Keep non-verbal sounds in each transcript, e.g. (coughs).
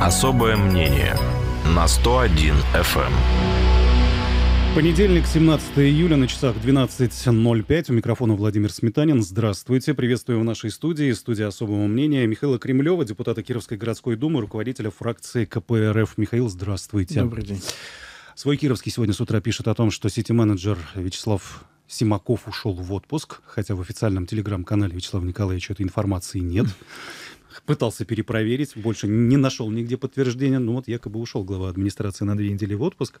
Особое мнение на 101 FM. Эм. Понедельник, 17 июля, на часах 12.05. У микрофона Владимир Сметанин. Здравствуйте. Приветствую в нашей студии. студии особого мнения Михаила Кремлева, депутата Кировской городской думы, руководителя фракции КПРФ. Михаил, здравствуйте. Добрый день. Свой Кировский сегодня с утра пишет о том, что сити-менеджер Вячеслав Симаков ушел в отпуск, хотя в официальном телеграм-канале Вячеслава Николаевича этой информации нет пытался перепроверить, больше не нашел нигде подтверждения. Ну вот якобы ушел глава администрации на две недели в отпуск.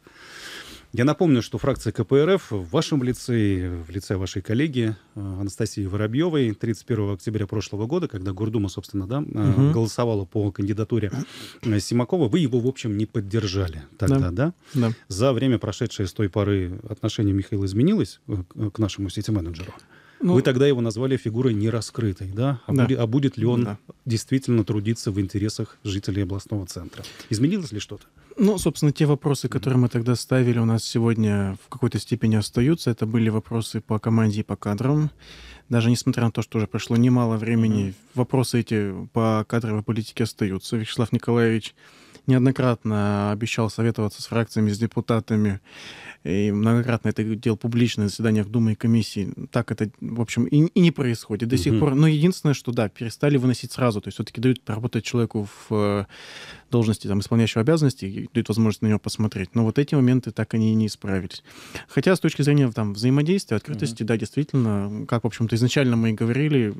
Я напомню, что фракция КПРФ в вашем лице, в лице вашей коллеги э, Анастасии Воробьевой 31 октября прошлого года, когда Гурдума, собственно, да, угу. голосовала по кандидатуре э, Симакова, вы его, в общем, не поддержали тогда, да? да? да. За время, прошедшее с той поры, отношение Михаила изменилось к нашему сети-менеджеру? Ну, Вы тогда его назвали фигурой нераскрытой, да? А, да. Будет, а будет ли он да. действительно трудиться в интересах жителей областного центра? Изменилось ли что-то? Ну, собственно, те вопросы, которые мы тогда ставили, у нас сегодня в какой-то степени остаются. Это были вопросы по команде и по кадрам. Даже несмотря на то, что уже прошло немало времени, вопросы эти по кадровой политике остаются. Вячеслав Николаевич неоднократно обещал советоваться с фракциями, с депутатами, и многократно это делал публично на заседаниях Думы и комиссии. Так это, в общем, и, и не происходит до сих угу. пор. Но единственное, что, да, перестали выносить сразу, то есть все-таки дают работать человеку в э, должности там, исполняющего обязанности, и дают возможность на него посмотреть. Но вот эти моменты так они и не исправились. Хотя с точки зрения там, взаимодействия, открытости, угу. да, действительно, как, в общем-то, изначально мы и говорили,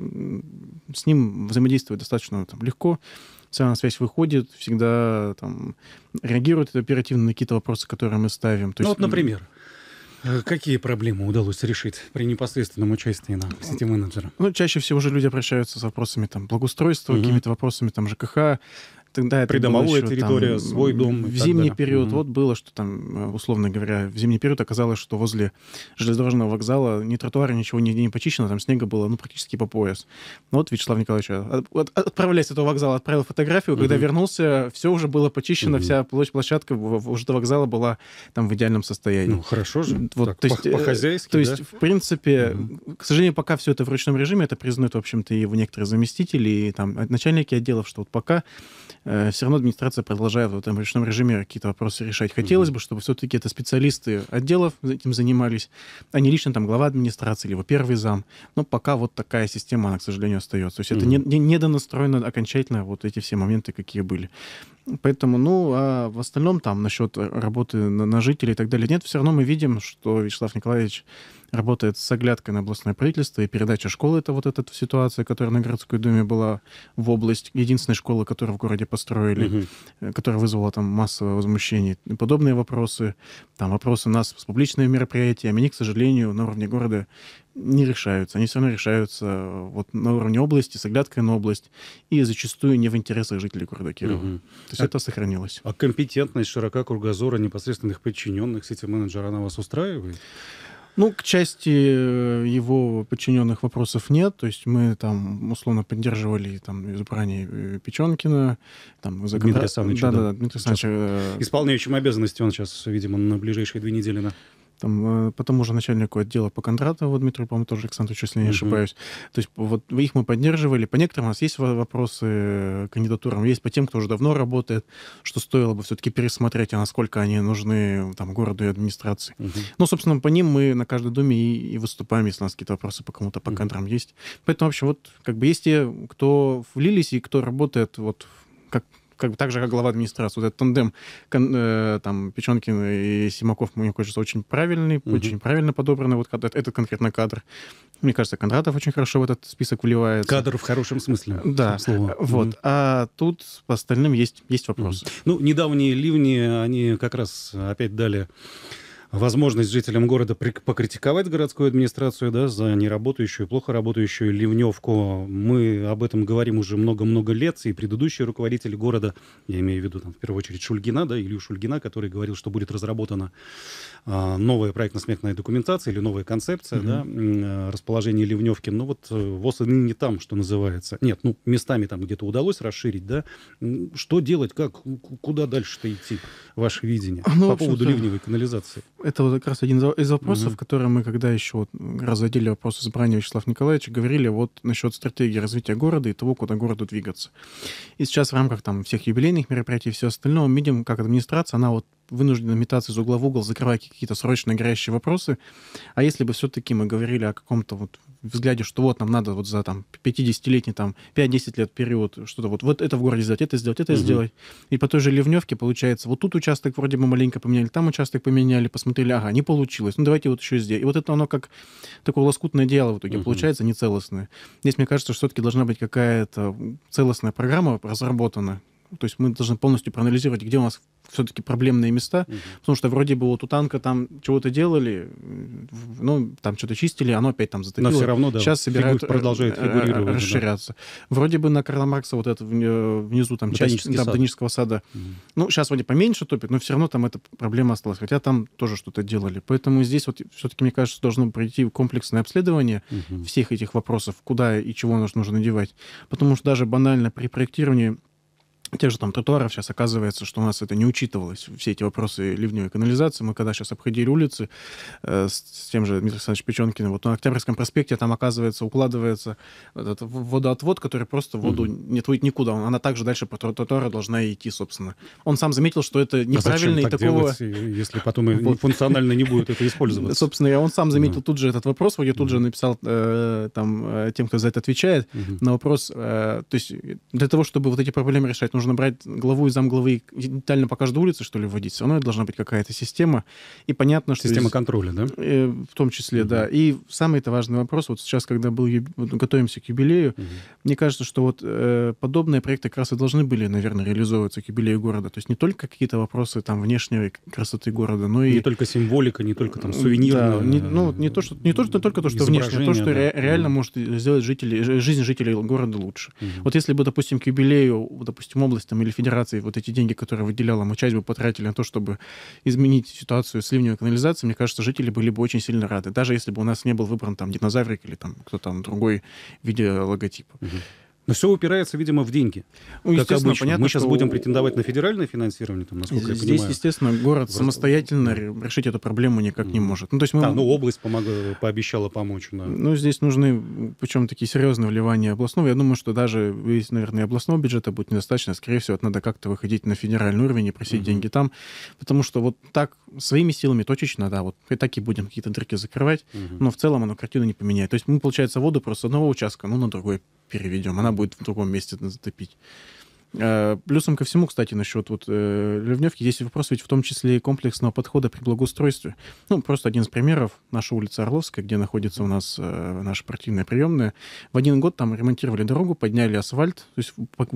с ним взаимодействовать достаточно там, легко, цена на связь выходит, всегда там, реагирует оперативно на какие-то вопросы, которые мы ставим. То ну, вот, например, э, Какие проблемы удалось решить при непосредственном участии на сети менеджера? Ну, чаще всего же люди обращаются с вопросами там, благоустройства, угу. какими-то вопросами там, ЖКХ, Тогда это Придомовая еще, территория, там, свой дом. В зимний далее. период mm-hmm. вот было, что там, э, условно говоря, в зимний период оказалось, что возле железнодорожного вокзала ни тротуара, ничего нигде не почищено, там снега было, ну, практически по пояс. Ну, вот Вячеслав Николаевич, а, от, от, отправляясь с этого вокзала, отправил фотографию, mm-hmm. когда вернулся, все уже было почищено, mm-hmm. вся площадь, площадка уже до вокзала была там в идеальном состоянии. Ну, хорошо же. Вот, так, то есть, по-хозяйски, э, То есть, в принципе, mm-hmm. к сожалению, пока все это в ручном режиме, это признают, в общем-то, и в некоторые заместители, и там начальники отделов, что вот пока Э, все равно администрация продолжает в этом ручном режиме какие-то вопросы решать. Хотелось mm-hmm. бы, чтобы все-таки это специалисты отделов этим занимались, а не лично там глава администрации или его первый зам. Но пока вот такая система, она, к сожалению, остается. То есть mm-hmm. это не, не, недонастроено окончательно вот эти все моменты, какие были. Поэтому, ну, а в остальном там насчет работы на, на жителей и так далее, нет, все равно мы видим, что Вячеслав Николаевич работает с оглядкой на областное правительство, и передача школы — это вот эта ситуация, которая на городской думе была в область, единственной школы, которую в городе построили, угу. которая вызвала там массовое возмущение. И подобные вопросы, там вопросы нас с публичными мероприятиями, они, к сожалению, на уровне города не решаются. Они все равно решаются э, вот на уровне области, с оглядкой на область, и зачастую не в интересах жителей города Кирова. Угу. То есть а, это сохранилось. А компетентность, широка кругозора непосредственных подчиненных сети менеджера, она вас устраивает? Ну, к части э, его подчиненных вопросов нет. То есть мы там условно поддерживали там избрание э, Печенкина, там за... Дмитрия Александровича. Да, да, да, Дмитрий Александрович. Э, Исполняющим обязанности он сейчас, видимо, на ближайшие две недели на там, э, по тому же начальнику отдела по Кондратову Дмитрию, по-моему, тоже Александровичу, если не ошибаюсь. Mm-hmm. То есть вот их мы поддерживали. По некоторым у нас есть вопросы к э, кандидатурам, есть по тем, кто уже давно работает, что стоило бы все-таки пересмотреть, а насколько они нужны там, городу и администрации. Mm-hmm. Ну, собственно, по ним мы на каждой думе и, и выступаем, если у нас какие-то вопросы по кому-то по mm-hmm. есть. Поэтому, в общем, вот как бы есть те, кто влились и кто работает вот как, как, так же, как глава администрации. Вот этот тандем кон, э, там, Печенкин и Симаков, мне кажется, очень правильный, угу. очень правильно подобранный вот этот, этот конкретно кадр. Мне кажется, Кондратов очень хорошо в этот список вливает Кадр в хорошем смысле. Да. Слова. Вот. mm А тут по остальным есть, есть вопросы. mm Ну, недавние ливни, они как раз опять дали возможность жителям города покритиковать городскую администрацию да, за неработающую, плохо работающую ливневку. Мы об этом говорим уже много-много лет, и предыдущий руководитель города, я имею в виду там, в первую очередь Шульгина, да, Илью Шульгина, который говорил, что будет разработана а, новая проектно-сметная документация или новая концепция mm-hmm. да, э, расположения ливневки. Но ну, вот э, ВОЗ и не там, что называется. Нет, ну местами там где-то удалось расширить, да. Что делать, как, куда дальше-то идти, ваше видение ну, по поводу ливневой канализации? это вот как раз один из вопросов, угу. который мы когда еще вот разводили вопрос избрания Вячеслава Николаевича, говорили вот насчет стратегии развития города и того, куда городу двигаться. И сейчас в рамках там всех юбилейных мероприятий и всего остального мы видим, как администрация, она вот вынуждена метаться из угла в угол, закрывать какие-то срочно горящие вопросы. А если бы все-таки мы говорили о каком-то вот взгляде, что вот нам надо вот за там 50-летний, там 5-10 лет период что-то вот, вот это в городе сделать, это сделать, это угу. сделать. И по той же Ливневке получается, вот тут участок вроде бы маленько поменяли, там участок поменяли, посмотрели, ага, не получилось, ну давайте вот еще здесь. И вот это оно как такое лоскутное дело в итоге угу. получается, нецелостное. Здесь, мне кажется, что все-таки должна быть какая-то целостная программа разработана, то есть мы должны полностью проанализировать, где у нас все-таки проблемные места, угу. потому что вроде бы вот у танка там чего-то делали, ну, там что-то чистили, оно опять там затопило. Но все равно, да, Сейчас собирают, продолжает э, э, фигурировать. Расширяться. Да. Вроде бы на Карла Маркса вот это внизу там часть да, сад. Ботанического сада. Угу. Ну, сейчас вроде поменьше топит, но все равно там эта проблема осталась, хотя там тоже что-то делали. Поэтому здесь вот все-таки, мне кажется, должно пройти комплексное обследование угу. всех этих вопросов, куда и чего нужно надевать. Потому что даже банально при проектировании те же там тротуаров сейчас оказывается, что у нас это не учитывалось, все эти вопросы ливневой канализации. Мы когда сейчас обходили улицы э, с, с тем же Дмитрием Александровичем Печенкиным, вот на Октябрьском проспекте там оказывается укладывается этот водоотвод, который просто воду mm-hmm. не отводит никуда, она также дальше по тротуару должна идти, собственно. Он сам заметил, что это неправильно а и такого... Делать, если потом (laughs) вот. функционально не будет это (laughs) использовать. Собственно, он сам заметил тут же этот вопрос, вот я тут же написал э, там э, тем, кто за это отвечает, на вопрос, э, то есть для того, чтобы вот эти проблемы решать, нужно брать главу и замглавы детально по каждой улице, что ли, вводить. Все равно должна быть какая-то система. И понятно, что... Система из... контроля, да? Э, в том числе, mm-hmm. да. И самый это важный вопрос, вот сейчас, когда был, юб... готовимся к юбилею, mm-hmm. мне кажется, что вот э, подобные проекты как раз и должны были, наверное, реализовываться к юбилею города. То есть не только какие-то вопросы там внешней красоты города, но и... Не только символика, не только там сувенирная... Да, не, ну, э, не то, что, не то, что только то, что внешне, а то, что да. ре- реально mm-hmm. может сделать жители, э, жизнь жителей города лучше. Mm-hmm. Вот если бы, допустим, к юбилею, допустим, там или федерации вот эти деньги, которые выделяла, мы часть бы потратили на то, чтобы изменить ситуацию с ливневой канализацией, мне кажется, жители были бы очень сильно рады. Даже если бы у нас не был выбран там динозаврик или там кто-то другой в виде логотипа. Угу. Но все упирается, видимо, в деньги. Ну, как обычно. Понятно, Мы сейчас что... будем претендовать на федеральное финансирование, там, насколько Здесь, я понимаю. естественно, город самостоятельно да. решить эту проблему никак mm. не может. Ну, то есть мы... Да, ну область помогла, пообещала помочь. Да. Ну, здесь нужны, причем такие серьезные вливания областного. Я думаю, что даже, наверное, областного бюджета будет недостаточно. Скорее всего, это надо как-то выходить на федеральный уровень и просить mm-hmm. деньги там. Потому что вот так своими силами точечно, да, вот и так и будем какие-то дырки закрывать. Mm-hmm. Но в целом оно картину не поменяет. То есть мы, получается, воду просто с одного участка, ну, на другой переведем, она будет в другом месте затопить. Э, плюсом ко всему, кстати, насчет вот э, Ливневки, здесь вопрос ведь в том числе комплексного подхода при благоустройстве. Ну, просто один из примеров. Наша улица Орловская, где находится у нас э, наша партийная приемная. В один год там ремонтировали дорогу, подняли асфальт, то есть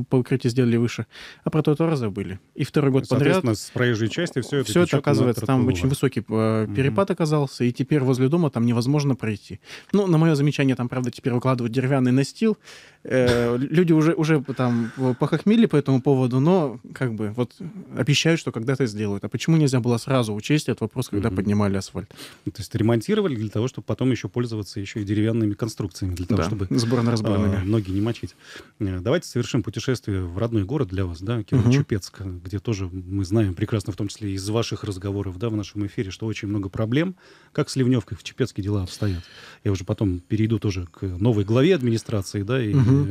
покрытие сделали выше, а про тротуар забыли. И второй год Соответственно, подряд... с проезжей части все это Все это, оказывается, там очень высокий э, перепад оказался, и теперь возле дома там невозможно пройти. Ну, на мое замечание, там, правда, теперь выкладывают деревянный настил. люди уже, уже там похохмели, говорили по этому поводу, но как бы вот обещают, что когда-то сделают. А почему нельзя было сразу учесть этот вопрос, когда угу. поднимали асфальт? Ну, то есть ремонтировали для того, чтобы потом еще пользоваться еще и деревянными конструкциями, для того, да, чтобы сборно-разборными. А, ноги не мочить. Э, давайте совершим путешествие в родной город для вас, да, кирово чупецк угу. где тоже мы знаем прекрасно, в том числе из ваших разговоров, да, в нашем эфире, что очень много проблем. Как с Ливневкой в Чепецке дела обстоят? Я уже потом перейду тоже к новой главе администрации, да, и угу.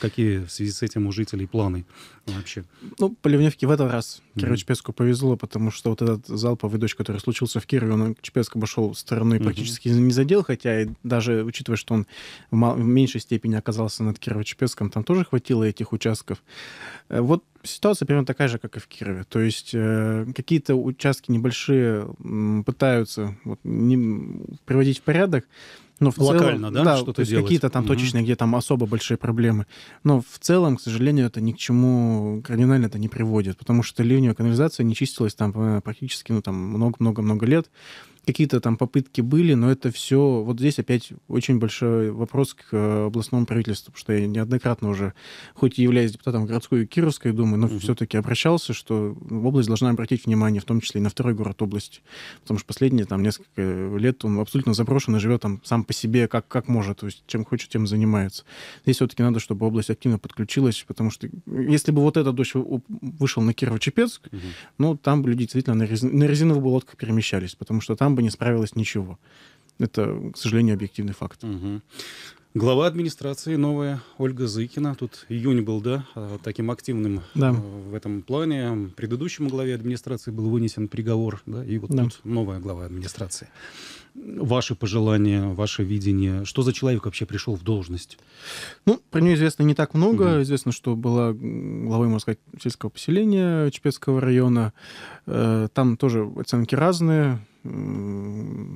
какие в связи с этим у жителей планы? вообще. Ну, Поливневке в этот раз Киру mm-hmm. Чепецку повезло, потому что вот этот залповый дождь, который случился в Кирове, он Чепецкому обошел стороной mm-hmm. практически не задел, хотя и даже учитывая, что он в, мал- в меньшей степени оказался над Кирово-Чепецком, там тоже хватило этих участков. Э, вот ситуация примерно такая же, как и в Кирове. То есть э, какие-то участки небольшие пытаются вот, не, приводить в порядок, но ну, в Локально, целом, да? да что-то то есть делать. какие-то там mm-hmm. где там особо большие проблемы. Но в целом, к сожалению, это ни к чему кардинально это не приводит, потому что ливневая канализация не чистилась там э, практически ну, там много-много-много лет. Какие-то там попытки были, но это все... Вот здесь опять очень большой вопрос к э, областному правительству, потому что я неоднократно уже, хоть и являюсь депутатом городской Кировской думы, но угу. все-таки обращался, что ну, область должна обратить внимание, в том числе и на второй город области. Потому что последние там несколько лет он абсолютно заброшен и живет там сам по себе, как, как может. То есть чем хочет, тем занимается. Здесь все-таки надо, чтобы область активно подключилась, потому что если бы вот этот дождь вышел на Кирово-Чепецк, угу. ну, там люди действительно на резиновых болотках перемещались, потому что там бы не справилось ничего. Это, к сожалению, объективный факт. Угу. Глава администрации новая Ольга Зыкина. Тут июнь был, да, а, таким активным да. А, в этом плане. Предыдущему главе администрации был вынесен приговор, да, и вот да. тут новая глава администрации ваши пожелания, ваше видение? Что за человек вообще пришел в должность? Ну, про нее известно не так много. Mm-hmm. Известно, что была главой, можно сказать, сельского поселения Чепецкого района. Э, там тоже оценки разные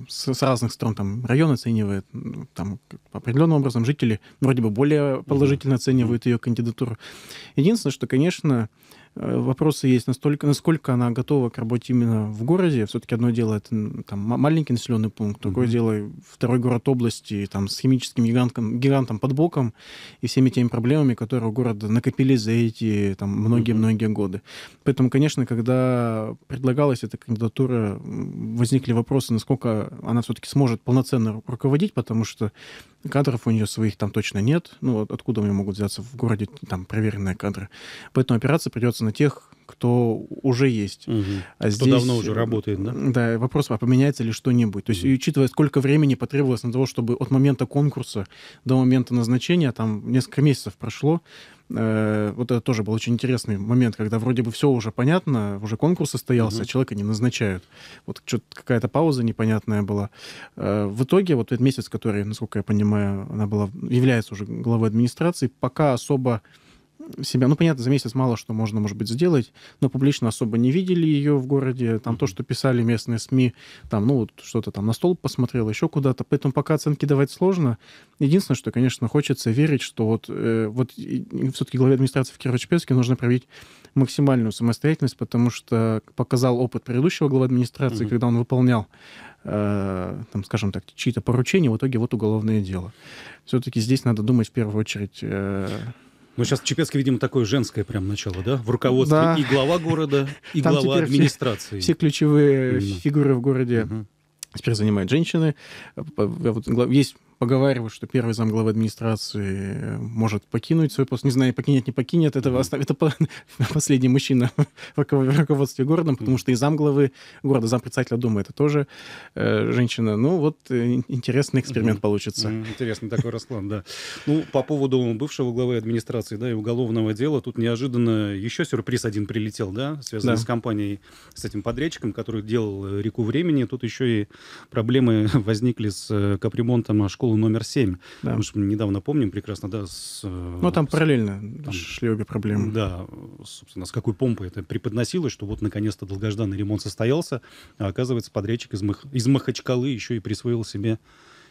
с, с разных сторон там район оценивает, там определенным образом жители вроде бы более положительно оценивают ее кандидатуру. Единственное, что, конечно, Э, вопросы есть, настолько, насколько она готова к работе именно в городе. Все-таки одно дело это там, маленький населенный пункт, другое mm-hmm. дело второй город области там, с химическим гигантом, гигантом под боком и всеми теми проблемами, которые у города накопились за эти там, многие-многие годы. Поэтому, конечно, когда предлагалась эта кандидатура, возникли вопросы, насколько она все-таки сможет полноценно руководить, потому что Кадров у нее своих там точно нет. Ну, откуда у нее могут взяться в городе там проверенные кадры? Поэтому опираться придется на тех, кто уже есть. Угу. А кто здесь, давно уже э, работает, да? Да, вопрос, а поменяется ли что-нибудь? То есть, угу. учитывая, сколько времени потребовалось на того, чтобы от момента конкурса до момента назначения, там несколько месяцев прошло, Э, вот это тоже был очень интересный момент, когда вроде бы все уже понятно, уже конкурс состоялся, угу. а человека не назначают. Вот что-то какая-то пауза непонятная была. Э, в итоге вот этот месяц, который, насколько я понимаю, она была является уже главой администрации, пока особо себя, ну, понятно, за месяц мало что можно, может быть, сделать, но публично особо не видели ее в городе. Там то, что писали местные СМИ, там, ну, вот что-то там на стол посмотрел, еще куда-то. Поэтому пока оценки давать сложно. Единственное, что, конечно, хочется верить, что вот, э, вот все-таки главе администрации в Кирово-Чепецке нужно проявить максимальную самостоятельность, потому что показал опыт предыдущего главы администрации, mm-hmm. когда он выполнял э, там, скажем так, чьи-то поручения, в итоге вот уголовное дело. Все-таки здесь надо думать в первую очередь... Э, ну, сейчас Чепецкий, видимо, такое женское прям начало, да? В руководстве да. и глава города, и Там глава администрации. Все, все ключевые Именно. фигуры в городе угу. теперь занимают женщины. Есть поговаривают, что первый замглавы администрации э, может покинуть свой пост. Не знаю, покинет, не покинет. Это, mm-hmm. это (laughs) последний мужчина (laughs) в руководстве городом, потому что и замглавы города, зампредседателя Думы, это тоже э, женщина. Ну, вот э, интересный эксперимент mm-hmm. получится. Mm-hmm. Интересный такой расклад, да. Ну, по поводу бывшего главы администрации, да, и уголовного дела, тут неожиданно еще сюрприз один прилетел, да, связанный да. с компанией, с этим подрядчиком, который делал э, «Реку времени». Тут еще и проблемы (laughs) возникли с капремонтом а школы школу номер 7. Да. Мы же недавно помним прекрасно, да, с... Э, ну, там параллельно там, шли обе проблемы. Да, собственно, с какой помпой это преподносилось, что вот, наконец-то, долгожданный ремонт состоялся, а оказывается, подрядчик из, Мах... из Махачкалы еще и присвоил себе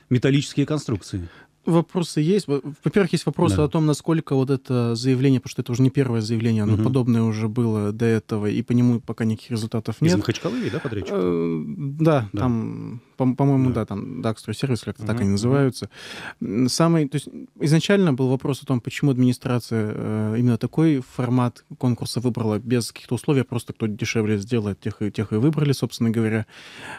металлические конструкции. Вопросы есть. Во-первых, есть вопросы да. о том, насколько вот это заявление, потому что это уже не первое заявление, оно угу. подобное уже было до этого, и по нему пока никаких результатов нет. Из Махачкалы, да, подрядчик? Э, да, да, там по-моему, да. да, там Daxtro сервис, как-то угу, так они называются. Самый, то есть изначально был вопрос о том, почему администрация э, именно такой формат конкурса выбрала без каких-то условий, а просто кто дешевле сделает, тех и, тех и выбрали, собственно говоря.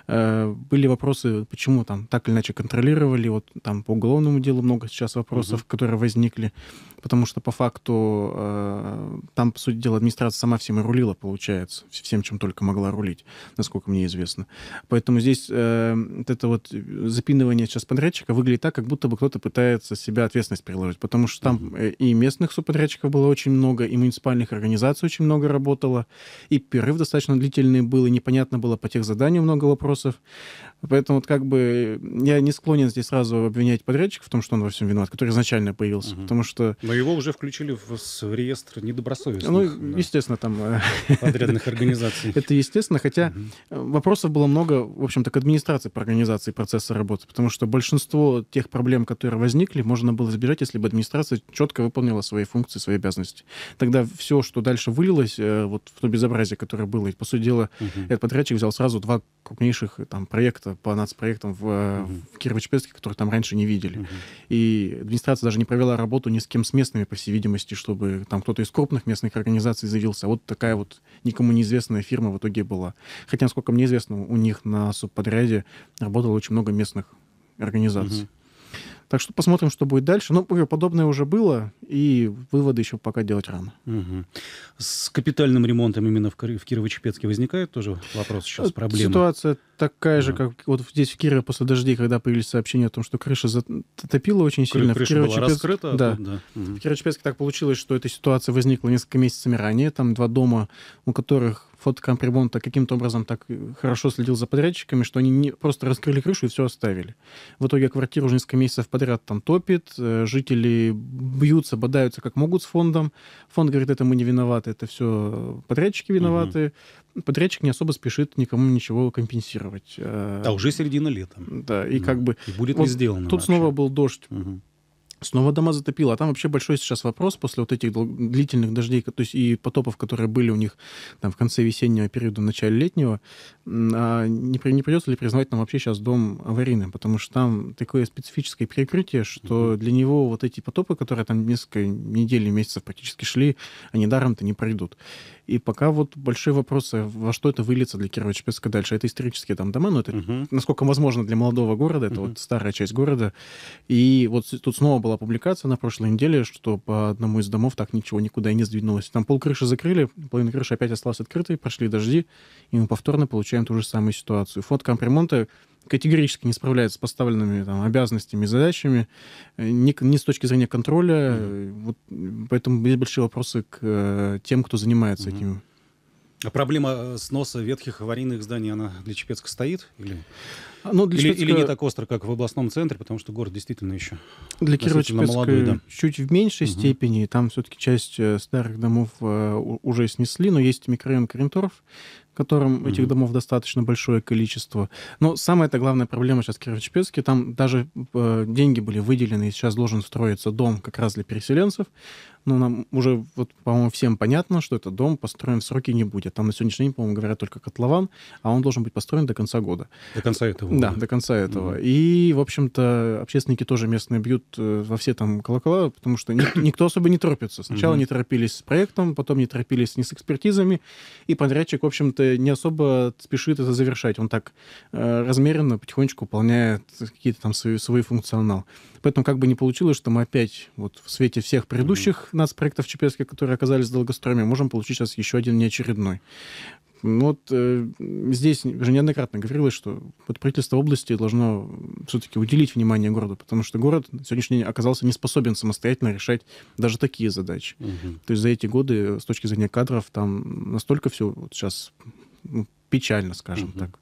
Э, были вопросы, почему там так или иначе контролировали, вот там по уголовному делу много сейчас вопросов, угу. которые возникли, потому что по факту э, там, по сути дела, администрация сама всем и рулила, получается, всем, чем только могла рулить, насколько мне известно. Поэтому здесь э, вот это вот э, запинывание сейчас подрядчика выглядит так, как будто бы кто-то пытается себя ответственность переложить, потому что там э, и местных субподрядчиков было очень много, и муниципальных организаций очень много работало, и перерыв достаточно длительный был, и непонятно было по тех заданиям много вопросов. Поэтому вот как бы э, я не склонен здесь сразу обвинять подрядчика в том, что он во всем виноват, который изначально появился, угу. потому что... Но его уже включили в, в реестр недобросовестных. Ну, да. естественно, там... Подрядных организаций. (laughs) Это естественно, хотя вопросов было много, в общем-то, к администрации принцип организации процесса работы, потому что большинство тех проблем, которые возникли, можно было избежать, если бы администрация четко выполнила свои функции, свои обязанности. Тогда все, что дальше вылилось, э, вот в то безобразие, которое было, и, по сути дела, угу. этот подрядчик взял сразу два крупнейших э, там проекта по нацпроектам в, угу. в Кирово-Чепецке, которые там раньше не видели. Угу. И администрация даже не провела работу ни с кем с местными, по всей видимости, чтобы там кто-то из крупных местных организаций заявился. А вот такая вот никому неизвестная фирма в итоге была. Хотя, насколько мне известно, у них на субподряде работало очень много местных организаций. Угу. Так что посмотрим, что будет дальше. Но ну, подобное уже было, и выводы еще пока делать рано. Угу. С капитальным ремонтом именно в, в Кирово-Чепецке возникает тоже вопрос сейчас, э, проблема? Ситуация такая да. же, как вот здесь в Кирове после дождей, когда появились сообщения о том, что крыша затопила очень сильно. Крыша в Кирово была раскрыта? Да. да. Угу. В Кирово-Чепецке так получилось, что эта ситуация возникла несколько месяцами ранее. Там два дома, у которых фотокампремонта каким-то образом так хорошо следил за подрядчиками, что они не просто раскрыли крышу и все оставили. В итоге квартира уже несколько месяцев подряд там топит, э, жители бьются, бодаются как могут с фондом. Фонд говорит, это мы не виноваты, это все подрядчики виноваты. Угу. Подрядчик не особо спешит никому ничего компенсировать. Э. А уже середина лета. Да, и ну, как бы... И будет вот не сделано Тут вообще. снова был дождь. Угу Снова дома затопило. А там вообще большой сейчас вопрос после вот этих длительных дождей, то есть и потопов, которые были у них там в конце весеннего периода, в начале летнего. А не, при, не придется ли признавать нам вообще сейчас дом аварийным? Потому что там такое специфическое перекрытие, что mm-hmm. для него вот эти потопы, которые там несколько недель и месяцев практически шли, они даром-то не пройдут. И пока вот большие вопросы, во что это выльется для Кирово-Чепецка дальше. Это исторические там дома, но это, угу. насколько возможно, для молодого города, это угу. вот старая часть города. И вот тут снова была публикация на прошлой неделе, что по одному из домов так ничего никуда и не сдвинулось. Там пол крыши закрыли, половина крыши опять осталась открытой, прошли дожди, и мы повторно получаем ту же самую ситуацию. Фонд кампремонта ремонта категорически не справляется с поставленными там, обязанностями и задачами, э, не ни с точки зрения контроля. Mm-hmm. Вот, поэтому есть большие вопросы к э, тем, кто занимается mm-hmm. этим. А проблема э, сноса ветхих аварийных зданий, она для Чепецка стоит? Или, а, ну, для или, Чепецка... или не так остро, как в областном центре, потому что город действительно еще Для Кирово-Чепецка да. чуть в меньшей угу. степени. Там все-таки часть э, старых домов уже снесли, но есть микрорайон Коренторов, которым mm-hmm. этих домов достаточно большое количество. Но самая-то главная проблема сейчас в Кирово-Чепецке, там даже э, деньги были выделены, и сейчас должен строиться дом как раз для переселенцев. Ну нам уже, вот, по-моему, всем понятно, что этот дом построен в сроки не будет. Там на сегодняшний день, по-моему, говорят только котлован, а он должен быть построен до конца года. До конца этого года. Да, до конца этого. Mm-hmm. И, в общем-то, общественники тоже местные бьют э, во все там колокола, потому что ни- (coughs) никто особо не торопится. Сначала mm-hmm. не торопились с проектом, потом не торопились ни с экспертизами, и подрядчик, в общем-то, не особо спешит это завершать. Он так э, размеренно, потихонечку выполняет какие-то там свои, свой функционал. Поэтому как бы не получилось, что мы опять вот в свете всех предыдущих mm-hmm. нас проектов Чепецких, которые оказались долгостроями, можем получить сейчас еще один неочередной. Ну вот э, здесь уже неоднократно говорилось, что вот правительство области должно все-таки уделить внимание городу, потому что город сегодняшний день оказался не способен самостоятельно решать даже такие задачи. Угу. То есть за эти годы с точки зрения кадров там настолько все вот сейчас ну, печально, скажем угу. так.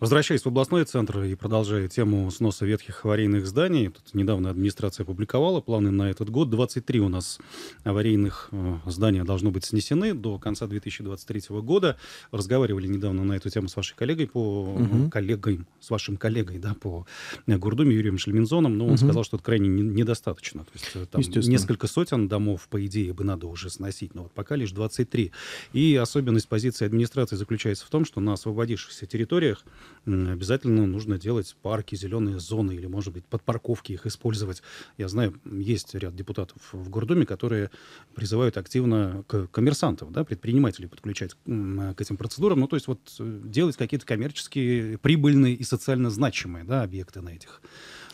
Возвращаясь в областной центр и продолжая тему сноса ветхих аварийных зданий, тут недавно администрация опубликовала планы на этот год. 23 у нас аварийных э, здания должно быть снесены до конца 2023 года. Разговаривали недавно на эту тему с вашей коллегой по угу. коллегой, с вашим коллегой, да, по э, Гурдуме Юрием Шельминзоном, но он угу. сказал, что это крайне недостаточно. То есть э, там несколько сотен домов, по идее, бы надо уже сносить, но вот пока лишь 23. И особенность позиции администрации заключается в том, что на освободившихся территориях территориях обязательно нужно делать парки, зеленые зоны или, может быть, под парковки их использовать. Я знаю, есть ряд депутатов в Гордуме, которые призывают активно к коммерсантов, да, предпринимателей подключать к этим процедурам. Ну, то есть вот э, делать какие-то коммерческие, прибыльные и социально значимые да, объекты на этих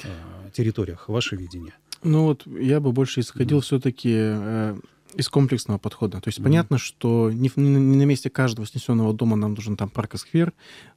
э, территориях. Ваше видение? Ну вот я бы больше исходил mm. все-таки... Э, из комплексного подхода. То есть mm-hmm. понятно, что не, не на месте каждого снесенного дома нам нужен там парк и сквер,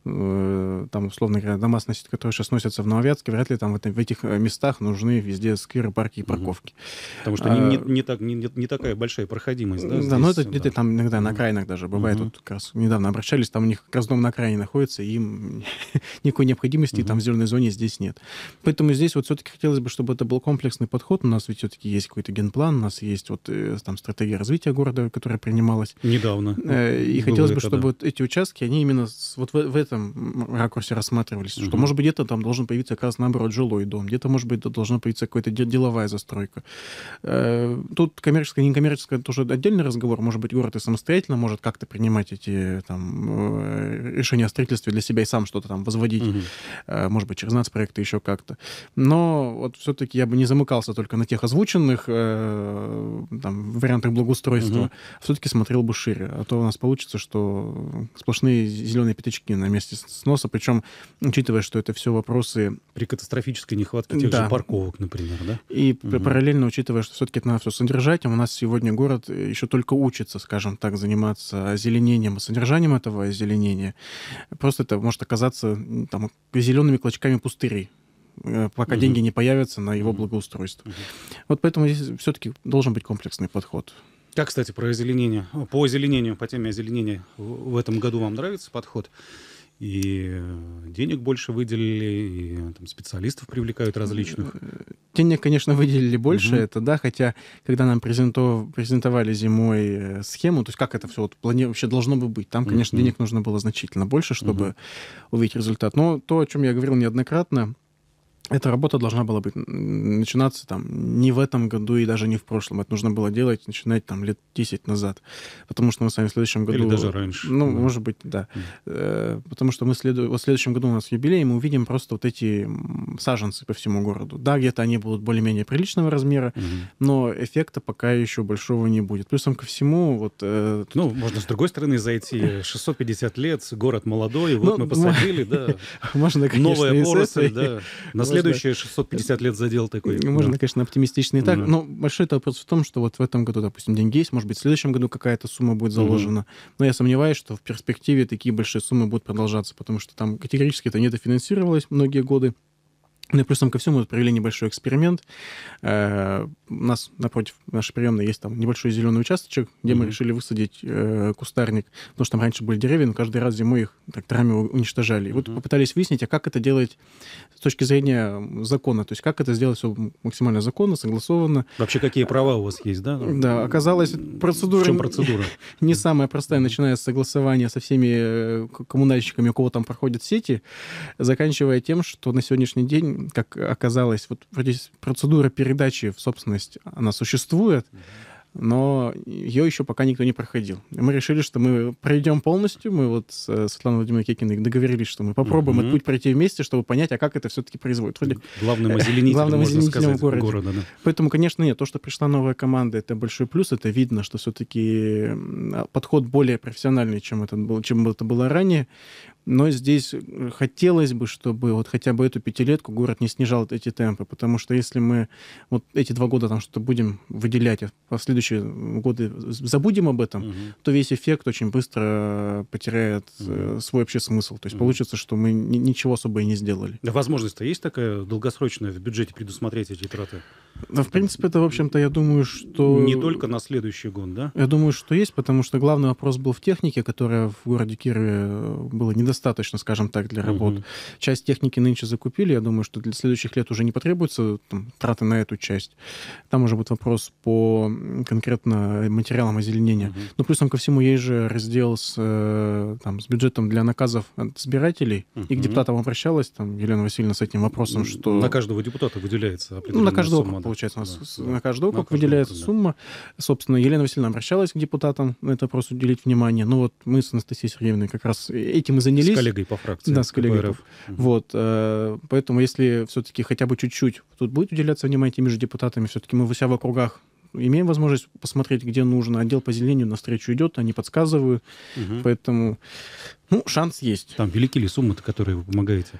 э, там, условно говоря, дома, которые сейчас сносятся в Нововятске, вряд ли там в, в этих э, местах нужны везде скверы, парки и парковки. Mm-hmm. Потому что а, не, не, не, так, не, не такая большая проходимость, да? да, но это где-то там иногда на окраинах даже бывает. Mm-hmm. Вот как раз недавно обращались, там у них как раз дом на окраине находится, и им (laughs) никакой необходимости mm-hmm. там в зеленой зоне здесь нет. Поэтому здесь вот все-таки хотелось бы, чтобы это был комплексный подход. У нас ведь все-таки есть какой-то генплан, у нас есть вот э, там стратегия развития города, которая принималась. Недавно. Э, ну, и хотелось бы, это, чтобы да. вот эти участки, они именно вот в, в этом ракурсе рассматривались, угу. что, может быть, где-то там должен появиться как раз, наоборот, жилой дом, где-то, может быть, должна появиться какая-то деловая застройка. Э, тут коммерческая, некоммерческая, тоже отдельный разговор. Может быть, город и самостоятельно может как-то принимать эти там э, решения о строительстве для себя и сам что-то там возводить. Угу. Может быть, через нацпроекты еще как-то. Но вот все-таки я бы не замыкался только на тех озвученных там, вариантах варианты благоустройства, угу. А все-таки смотрел бы шире. А то у нас получится, что сплошные зеленые пятачки на месте сноса. Причем, учитывая, что это все вопросы... При катастрофической нехватке тех да. же парковок, например, да? И угу. параллельно, учитывая, что все-таки это надо все содержать, а у нас сегодня город э, еще только учится, скажем так, заниматься озеленением и содержанием этого озеленения. Просто это может оказаться там, зелеными клочками пустырей Э, пока угу. деньги не появятся на его благоустройство. Угу. Вот поэтому здесь все-таки должен быть комплексный подход. Как, кстати, про озеленение? По озеленению, по теме озеленения в этом году вам нравится подход? и э, денег больше выделили, и э, там, специалистов привлекают различных. Денег, конечно, выделили больше, угу. это да, хотя когда нам презентовали зимой схему, то есть как это все вот, плане вообще должно бы быть, там, конечно, угу. денег нужно было значительно больше, чтобы угу. увидеть результат. Но то, о чем я говорил неоднократно, эта работа должна была быть начинаться там не в этом году и даже не в прошлом. Это нужно было делать, начинать там лет 10 назад. Потому что мы с вами в следующем году... Или даже раньше. Ну, да. может быть, да. да. Э, потому что мы след... вот в следующем году у нас юбилей, и мы увидим просто вот эти саженцы по всему городу. Да, где-то они будут более-менее приличного размера, угу. но эффекта пока еще большого не будет. Плюсом ко всему вот... Э, тут... Ну, можно с другой стороны зайти. 650 (laughs) лет, город молодой, вот ну, мы посадили, да. (laughs) Можно, конечно. Новая поросль, да (laughs) следующие 650 лет задел такой. Можно, конечно, оптимистично и так, но большой это вопрос в том, что вот в этом году, допустим, деньги есть, может быть, в следующем году какая-то сумма будет заложена, но я сомневаюсь, что в перспективе такие большие суммы будут продолжаться, потому что там категорически это недофинансировалось многие годы. Ну и плюсом ко всему мы провели небольшой эксперимент. Э, у нас напротив нашей приемной есть там небольшой зеленый участочек, где mm-hmm. мы решили высадить э, кустарник, потому что там раньше были деревья, но каждый раз зимой их тракторами уничтожали. И mm-hmm. вот попытались выяснить, а как это делать с точки зрения закона, то есть как это сделать все максимально законно, согласованно. Вообще какие права у вас есть, да? Да, оказалось, процедура... В чем процедура? (laughs) Не самая простая, начиная с согласования со всеми э, коммунальщиками, у кого там проходят сети, заканчивая тем, что на сегодняшний день как оказалось, вот вроде процедура передачи в собственность, она существует, но ее еще пока никто не проходил. мы решили, что мы пройдем полностью. Мы вот с э, Светланой Владимировной Кикиной договорились, что мы попробуем угу. этот путь пройти вместе, чтобы понять, а как это все-таки производит. Вроде, главным э, озеленителем, главным можно сказать, города. Да. Поэтому, конечно, нет, то, что пришла новая команда, это большой плюс. Это видно, что все-таки подход более профессиональный, чем это, был, чем это было ранее. Но здесь э, хотелось бы, чтобы вот хотя бы эту пятилетку город не снижал эти темпы, потому что если мы вот эти два года там что-то будем выделять, а в следующие годы забудем об этом, угу. то весь эффект очень быстро потеряет угу. свой общий смысл. То есть угу. получится, что мы ни ничего особо и не сделали. Да, возможность-то есть такая долгосрочная в бюджете предусмотреть эти траты? Да, в принципе, это, в общем-то, я думаю, что... Не только на следующий год, да? Я думаю, что есть, потому что главный вопрос был в технике, которая в городе Кирове э, была недостаточно недостаточно, скажем так, для работ. Угу. Часть техники нынче закупили, я думаю, что для следующих лет уже не потребуется там, траты на эту часть. Там уже будет вопрос по конкретно э, материалам озеленения. Угу. Ну, плюсом ко всему, есть же раздел с, э, там, с бюджетом для наказов от избирателей, угу. и к депутатам обращалась, там, Елена Васильевна с этим вопросом, что... На каждого депутата выделяется определенная ну, на каждого сумма. да. получается, у нас да, на каждый как на выделяется округ, да. сумма. Собственно, Елена Васильевна обращалась к депутатам, на это просто уделить внимание. Ну вот мы с Анастасией Сергеевной как раз э, этим и занялись объединились. С коллегой по фракции. Да, с коллегой. РФ. Вот, э, поэтому если все-таки хотя бы чуть-чуть тут будет уделяться внимание между депутатами, все-таки мы в себя в округах имеем возможность посмотреть, где нужно. Отдел по зелению встречу идет, они подсказывают. Угу. Поэтому ну, шанс есть. Там велики ли суммы, которые вы помогаете?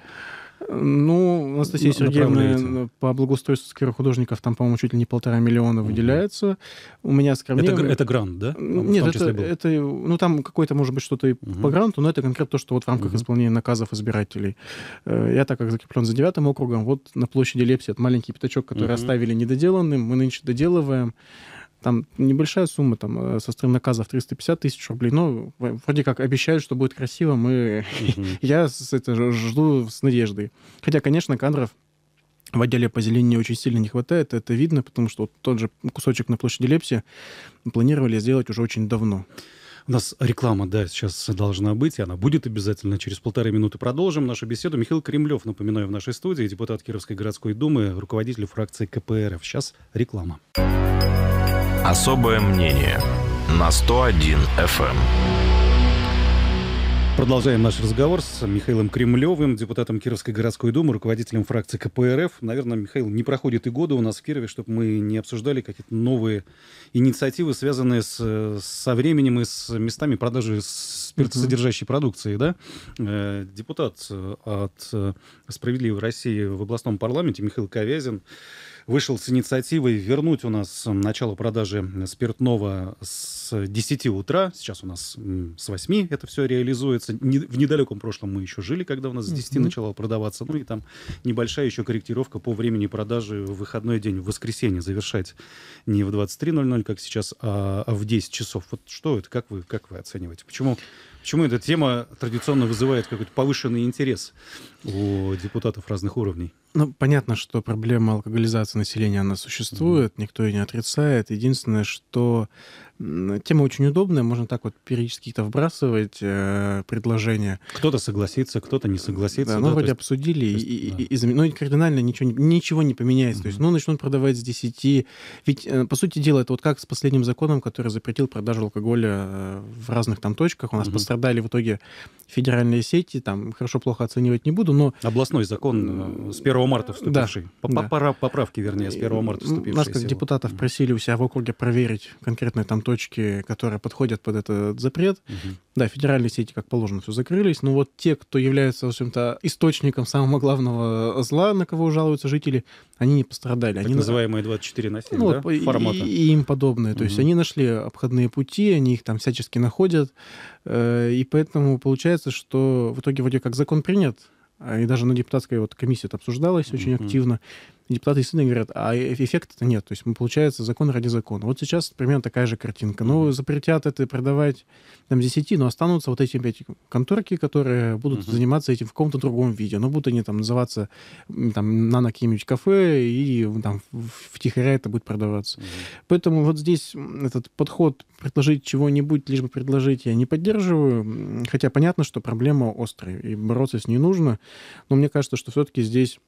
Ну, Анастасия Сергеевна по благоустройству скирр-художников там, по-моему, чуть ли не полтора миллиона угу. выделяется. У меня скромнее... Это, это грант, да? Ну, нет, это, это... Ну, там какой-то, может быть, что-то угу. по гранту, но это конкретно то, что вот в рамках угу. исполнения наказов избирателей. Э, я, так как закреплен за девятым округом, вот на площади Лепси этот маленький пятачок, который угу. оставили недоделанным, мы нынче доделываем. Там небольшая сумма там, э, со стороны казов 350 тысяч рублей. но вроде как обещают, что будет красиво. Мы... (laughs) Я это, жду с надеждой. Хотя, конечно, кадров в отделе по зелени очень сильно не хватает. Это видно, потому что тот же кусочек на площади Лепси планировали сделать уже очень давно. У нас реклама, да, сейчас должна быть, и она будет обязательно. Через полторы минуты продолжим нашу беседу. Михаил Кремлев, напоминаю, в нашей студии, депутат Кировской городской думы, руководитель фракции КПРФ. Сейчас реклама. Реклама. Особое мнение на 101 FM. Эм. Продолжаем наш разговор с Михаилом Кремлевым, депутатом Кировской городской думы, руководителем фракции КПРФ. Наверное, Михаил, не проходит и года у нас в Кирове, чтобы мы не обсуждали какие-то новые инициативы, связанные с, со временем и с местами продажи спиртосодержащей продукции. Да? Э, депутат от «Справедливой России» в областном парламенте Михаил Ковязин вышел с инициативой вернуть у нас начало продажи спиртного с 10 утра. Сейчас у нас с 8 это все реализуется. В недалеком прошлом мы еще жили, когда у нас с 10 mm начало продаваться. Ну и там небольшая еще корректировка по времени продажи в выходной день, в воскресенье завершать не в 23.00, как сейчас, а, а в 10 часов. Вот что это? Как вы, как вы оцениваете? Почему, почему эта тема традиционно вызывает какой-то повышенный интерес у депутатов разных уровней. Ну, понятно, что проблема алкоголизации населения, она существует, mm-hmm. никто ее не отрицает. Единственное, что тема очень удобная, можно так вот периодически какие то вбрасывать э, предложения. Кто-то согласится, кто-то не согласится. Да, ну, да, вроде есть... обсудили, есть, и, да. и, и, ну, кардинально ничего, ничего не поменяется. Mm-hmm. То есть, ну, начнут продавать с 10. Ведь, э, по сути дела, это вот как с последним законом, который запретил продажу алкоголя э, в разных там точках. У нас mm-hmm. пострадали в итоге федеральные сети, там, хорошо-плохо оценивать не буду, но... Областной закон э, с 1 марта вступивший. Да, По да. Поправки, вернее, с 1 марта вступившие. Нас, как депутатов, просили у себя в округе проверить конкретные там точки, которые подходят под этот запрет. Угу. Да, федеральные сети, как положено, все закрылись. Но вот те, кто является, в общем-то, источником самого главного зла, на кого жалуются жители, они не пострадали. Так они называемые 24 на 7, ну, да? формата. И, и им подобные. Угу. То есть они нашли обходные пути, они их там всячески находят. Э, и поэтому получается, что в итоге вроде как закон принят, а, и даже на депутатской вот комиссии это обсуждалось очень активно депутаты действительно говорят, а э, э, эффекта-то нет. То есть мы, получается, закон ради закона. Вот сейчас примерно такая же картинка. Ну, запретят это продавать там 10, но останутся вот эти опять конторки, которые будут uh-huh. заниматься этим в каком-то другом виде. Но будут они там называться там на какие-нибудь кафе, и там втихаря это будет продаваться. Uh-huh. Поэтому вот здесь этот подход предложить чего-нибудь, лишь бы предложить, я не поддерживаю. Хотя понятно, что проблема острая, и бороться с ней нужно. Но мне кажется, что все-таки здесь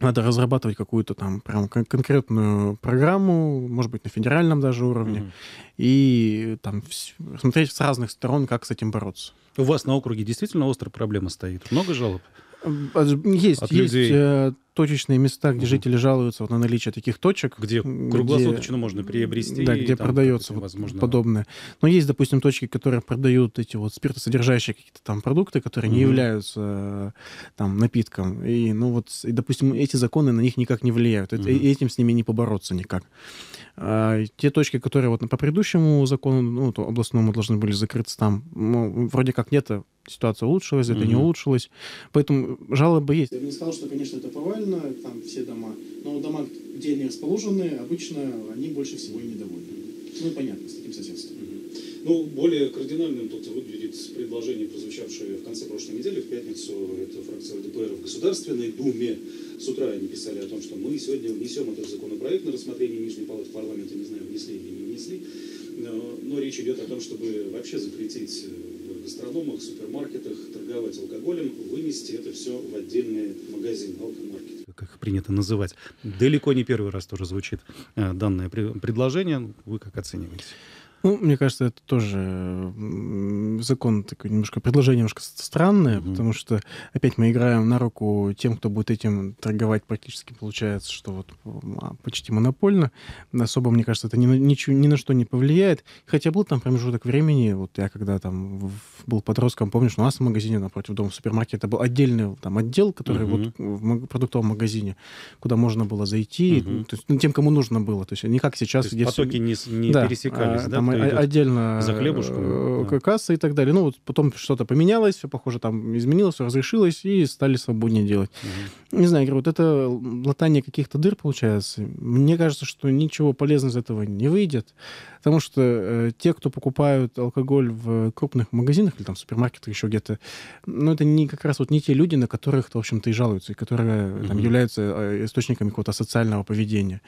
надо разрабатывать какую-то там прям кон- конкретную программу, может быть, на федеральном даже уровне, mm-hmm. и там в- смотреть с разных сторон, как с этим бороться. У вас на округе действительно острая проблема стоит? Много жалоб? А, есть, От есть людей. Э, точечные места, где mm жители жалуются вот, на наличие таких точек. Где круглосуточно где, можно приобрести. Да, где там, продается вот, возможно... подобное. Но есть, допустим, точки, которые продают эти вот спиртосодержащие какие-то там продукты, которые mm не являются э, там напитком. И, ну вот, и, допустим, эти законы на них никак не влияют. mm И этим с ними не побороться никак. А, те точки, которые вот по предыдущему закону, ну, то областному должны были закрыться там, ну, вроде как нет, а ситуация улучшилась, это mm не улучшилось. Поэтому жалобы есть. Я бы не сказал, что, конечно, это провально, нормально, там все дома. Но дома, где они расположены, обычно они больше всего и недовольны. Ну и понятно, с таким соседством. Ну, более кардинальным тут выглядит предложение, прозвучавшее в конце прошлой недели, в пятницу, это фракция ЛДПР в Государственной Думе. С утра они писали о том, что мы сегодня внесем этот законопроект на рассмотрение Нижней Палаты парламента, не знаю, внесли или не внесли. Но, но речь идет о том, чтобы вообще запретить э, в гастрономах, супермаркетах торговать алкоголем, вынести это все в отдельный магазин алкомаркет как принято называть. Далеко не первый раз тоже звучит э, данное предложение. Вы как оцениваете? Ну, мне кажется, это тоже закон такой немножко, предложение немножко странное, угу. потому что опять мы играем на руку тем, кто будет этим торговать практически, получается, что вот а, почти монопольно. Особо, мне кажется, это ни на, ни на что не повлияет. Хотя был там промежуток времени, вот я когда там был подростком, помнишь, у нас в магазине напротив дома супермаркета был отдельный там отдел, который угу. вот в продуктовом магазине, куда можно было зайти, угу. то есть, ну, тем, кому нужно было. То есть не как сейчас... То есть потоки все... не, не да, пересекались, а, да? Там отдельно за хлебушку, э, да. касса и так далее. Ну, вот потом что-то поменялось, все, похоже, там изменилось, все разрешилось, и стали свободнее делать. Угу. Не знаю, говорю, вот это латание каких-то дыр получается. Мне кажется, что ничего полезного из этого не выйдет, потому что э, те, кто покупают алкоголь в крупных магазинах или там супермаркетах еще где-то, ну, это не как раз вот не те люди, на которых, в общем-то, и жалуются, и которые угу. там являются э, источниками какого-то социального поведения.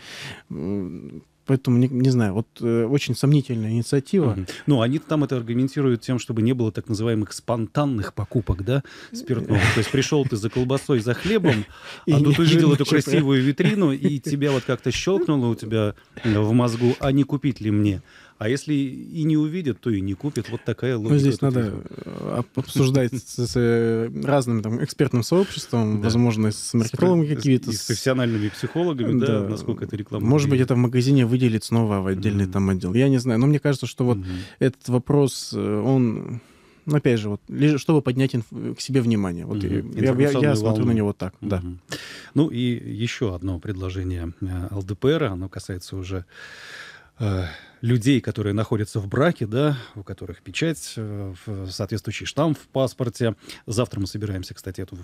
Поэтому не, не знаю, вот э, очень сомнительная инициатива. Угу. Ну, они там это аргументируют тем, чтобы не было так называемых спонтанных покупок, да, спиртного. То есть пришел ты за колбасой, за хлебом, а тут увидел эту красивую витрину, и тебя вот как-то щелкнуло у тебя э, в мозгу, а не купить ли мне? А если и не увидят, то и не купят. Вот такая ну, логика. Ну, здесь надо обсуждать с э, разным там, экспертным сообществом, возможно, с маркетологами какие то С профессиональными психологами, да, насколько это реклама. Может быть, это в магазине выделит снова в отдельный там отдел. Я не знаю. Но мне кажется, что вот этот вопрос, э, он ну, опять же, вот, чтобы поднять к себе внимание. Вот, Mm -hmm. Я, я, я смотрю на него так, Mm -hmm. да. Ну и еще одно предложение э, ЛДПР, оно касается уже Э, людей, которые находятся в браке, да, у которых печать, э, соответствующий штамп в паспорте. Завтра мы собираемся, кстати, эту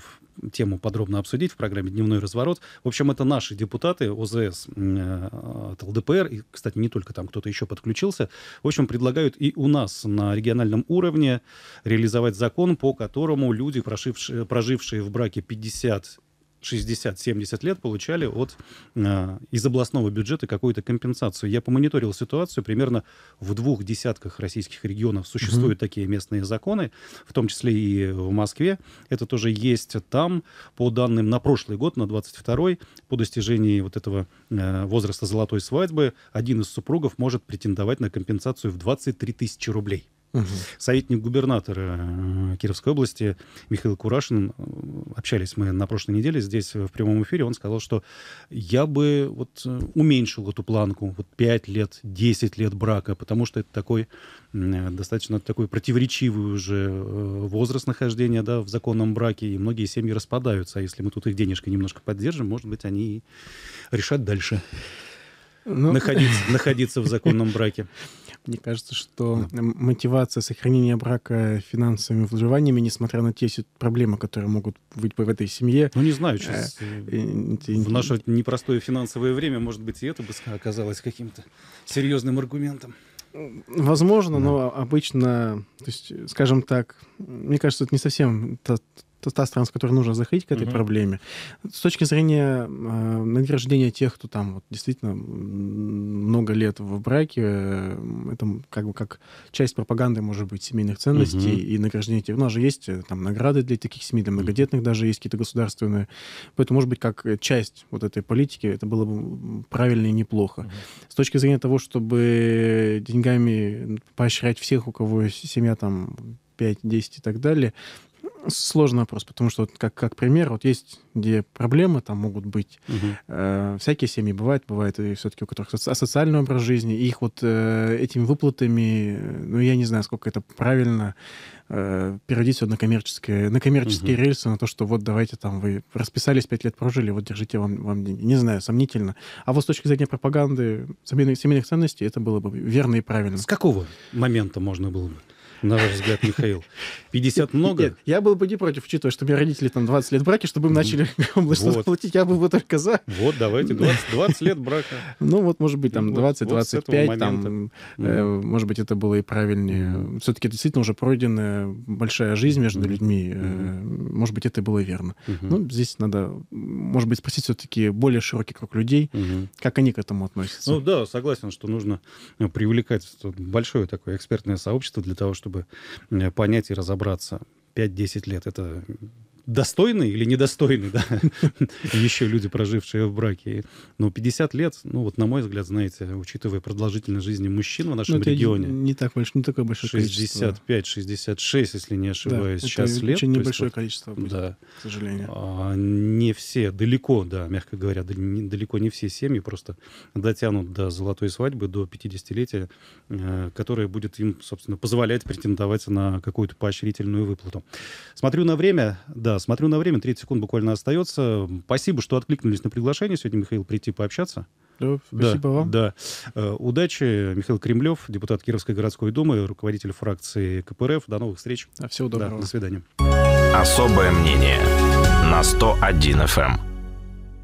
тему подробно обсудить в программе «Дневной разворот». В общем, это наши депутаты ОЗС э, от ЛДПР, и, кстати, не только там кто-то еще подключился. В общем, предлагают и у нас на региональном уровне реализовать закон, по которому люди, прожившие, прожившие в браке 50 60-70 лет получали от, э, из областного бюджета какую-то компенсацию. Я помониторил ситуацию. Примерно в двух десятках российских регионов существуют mm-hmm. такие местные законы, в том числе и в Москве. Это тоже есть там. По данным на прошлый год, на 22-й, по достижении вот этого э, возраста золотой свадьбы, один из супругов может претендовать на компенсацию в 23 тысячи рублей. Угу. Советник губернатора э, Кировской области Михаил Курашин, э, общались мы на прошлой неделе здесь э, в прямом эфире, он сказал, что я бы вот уменьшил эту планку, вот 5 лет, 10 лет брака, потому что это такой достаточно такой противоречивый уже возраст нахождения да, в законном браке, и многие семьи распадаются, а если мы тут их денежкой немножко поддержим, может быть, они решат дальше. Ну... Находиться, находиться в законном браке. (laughs) Мне кажется, что да. мотивация сохранения брака финансовыми вложениями, несмотря на те проблемы, которые могут быть в этой семье... Ну, не знаю, сейчас э, в наше непростое финансовое время, может быть, и это бы оказалось каким-то серьезным аргументом. Возможно, да. но обычно, то есть, скажем так, мне кажется, это не совсем та, та с которую нужно закрыть к этой угу. проблеме. С точки зрения э, награждения тех, кто там вот, действительно много лет в браке, э, это как бы как часть пропаганды, может быть, семейных ценностей угу. и награждение тех. У нас же есть э, там награды для таких семей, для многодетных даже есть какие-то государственные. Поэтому, может быть, как э, часть вот этой политики, это было бы правильно и неплохо. Угу. С точки зрения того, чтобы деньгами поощрять всех, у кого семья там 5, 10 и так далее, Сложный вопрос, потому что, вот как, как пример, вот есть, где проблемы там могут быть. Угу. Э, всякие семьи бывают, бывают и все-таки у которых со- социальный образ жизни. их вот э, этими выплатами, э, ну, я не знаю, сколько это правильно, э, переводить все на коммерческие, на коммерческие угу. рельсы, на то, что вот давайте там вы расписались, пять лет прожили, вот держите вам, вам деньги. Не знаю, сомнительно. А вот с точки зрения пропаганды семейных, семейных ценностей это было бы верно и правильно. С какого момента можно было бы? на ваш взгляд, Михаил? 50 много? Нет, я был бы не против, учитывая, что у меня родители там 20 лет браки, чтобы им начали (laughs) облачно вот. платить, я был бы только за. Вот, давайте, 20, 20 лет брака. Ну вот, может быть, там 20-25, вот там, э, может быть, это было и правильнее. Все-таки действительно уже пройдена большая жизнь между людьми. Э, может быть, это было верно. Ну, здесь надо, может быть, спросить все-таки более широкий круг людей, как они к этому относятся. Ну да, согласен, что нужно э, привлекать большое такое экспертное сообщество для того, чтобы чтобы э, понять и разобраться. 5-10 лет — это достойный или недостойный, да, (laughs) еще люди, прожившие в браке. Но 50 лет, ну вот на мой взгляд, знаете, учитывая продолжительность жизни мужчин в нашем ну, регионе. Не так больше, не такое большое 65, 66, если не ошибаюсь, сейчас лет. Очень небольшое количество да. к сожалению. А, не все, далеко, да, мягко говоря, далеко не все семьи просто дотянут до золотой свадьбы, до 50-летия, э, которое будет им, собственно, позволять претендовать на какую-то поощрительную выплату. Смотрю на время, да, да, смотрю на время, 30 секунд буквально остается. Спасибо, что откликнулись на приглашение сегодня, Михаил, прийти пообщаться. Да, спасибо да, вам. Да. Э, удачи. Михаил Кремлев, депутат Кировской городской думы, руководитель фракции КПРФ. До новых встреч. Всего доброго. Да, до свидания. Особое мнение на 101 FM.